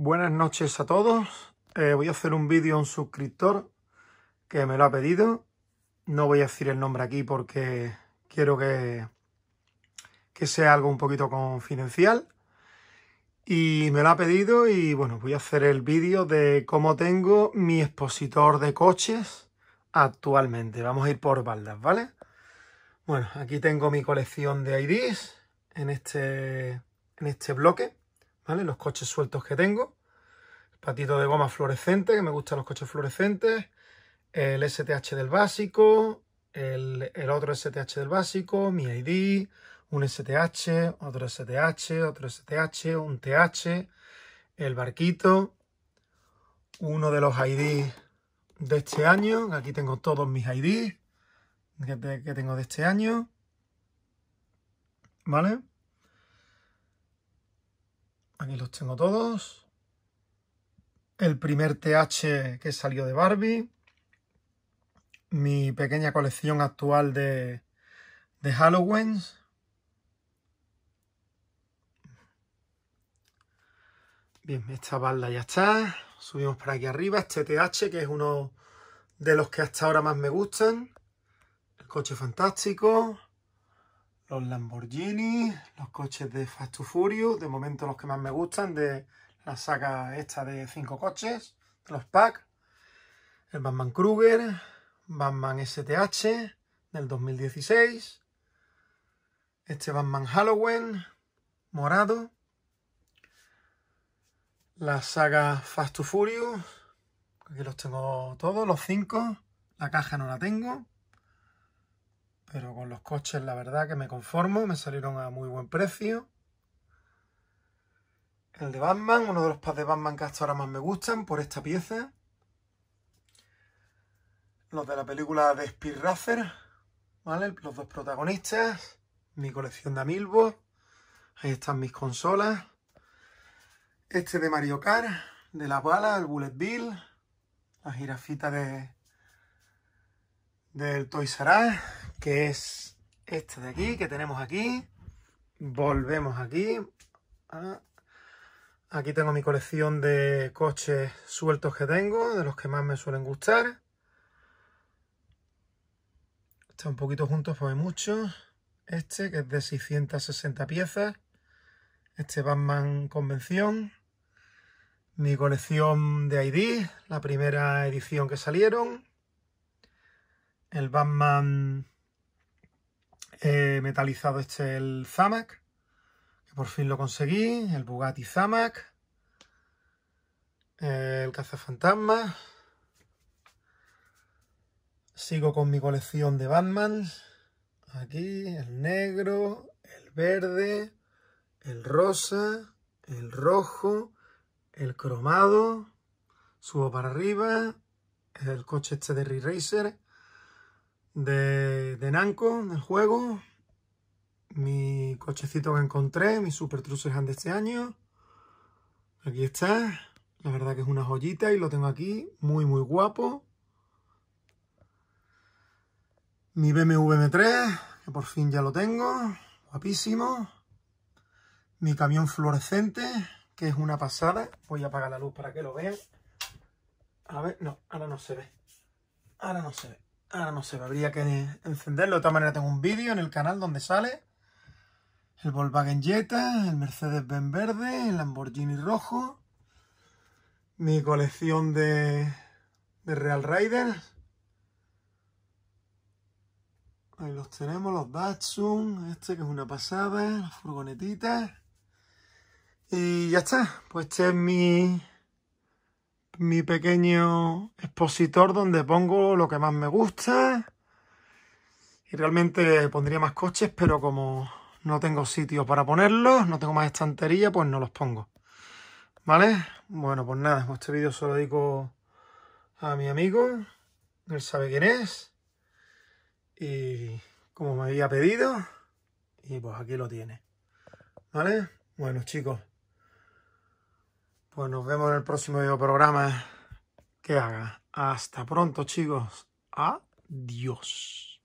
Buenas noches a todos. Eh, voy a hacer un vídeo a un suscriptor que me lo ha pedido. No voy a decir el nombre aquí porque quiero que, que sea algo un poquito confidencial. Y me lo ha pedido y bueno, voy a hacer el vídeo de cómo tengo mi expositor de coches actualmente. Vamos a ir por baldas, ¿vale? Bueno, aquí tengo mi colección de IDs en este, en este bloque. Los coches sueltos que tengo. El patito de goma fluorescente, que me gustan los coches fluorescentes. El STH del básico, el, el otro STH del básico, mi ID, un STH, otro STH, otro STH, un TH, el barquito, uno de los ID de este año. Aquí tengo todos mis ID que, tengo de este año. ¿Vale? Aquí los tengo todos. El primer TH que salió de Barbie. Mi pequeña colección actual de, de Halloween. Bien, esta balda ya está. Subimos para aquí arriba. Este TH, que es uno de los que hasta ahora más me gustan. El coche fantástico los Lamborghini, los coches de Fast to Furious, de momento los que más me gustan de la saga esta de cinco coches, de los packs, el Batman Kruger, Batman STH del 2016, este Batman Halloween, morado, la saga Fast to Furious, aquí los tengo todos, los cinco, la caja no la tengo, pero con los coches la verdad que me conformo, me salieron a muy buen precio. El de Batman, uno de los pads de Batman que hasta ahora más me gustan por esta pieza. Los de la película de Speed Racer, ¿vale? Los dos protagonistas, mi colección de Amilbo, ahí están mis consolas. Este de Mario Kart, de la bala, el Bullet Bill, la jirafita de del Toy R que es este de aquí, que tenemos aquí. Volvemos aquí. Ah. aquí tengo mi colección de coches sueltos que tengo, de los que más me suelen gustar. Está un poquito juntos, pues hay muchos. Este, que es de 660 piezas. Este Batman Convención. Mi colección de ID, la primera edición que salieron. El Batman metalizado este el Zamac, que por fin lo conseguí, el Bugatti Zamac, el cazafantasma. Sigo con mi colección de Batman. Aquí el negro, el verde, el rosa, el rojo, el cromado. Subo para arriba, el coche este de de, de del juego. Mi cochecito que encontré, mi Super Trucer de este año. Aquí está. La verdad que es una joyita y lo tengo aquí. Muy, muy guapo. Mi BMW M3, que por fin ya lo tengo. Guapísimo. Mi camión fluorescente, que es una pasada. Voy a apagar la luz para que lo vean. A ver, no, ahora no se ve. Ahora no se ve. Ahora no sé, habría que encenderlo. De todas manera tengo un vídeo en el canal donde sale el Volkswagen Jetta, el Mercedes-Benz verde, el Lamborghini rojo, mi colección de, de Real Riders. Ahí los tenemos, los Batsun, este que es una pasada, las furgonetitas. Y ya está, pues este es mi, mi pequeño expositor donde pongo lo que más me gusta. Y realmente pondría más coches, pero como no tengo sitio para ponerlos, no tengo más estantería, pues no los pongo. ¿Vale? Bueno, pues nada, este vídeo se lo dedico a mi amigo. Él sabe quién es. Y como me había pedido, y pues aquí lo tiene. ¿Vale? Bueno, chicos. Bueno, pues nos vemos en el próximo programa que haga. Hasta pronto, chicos. Adiós.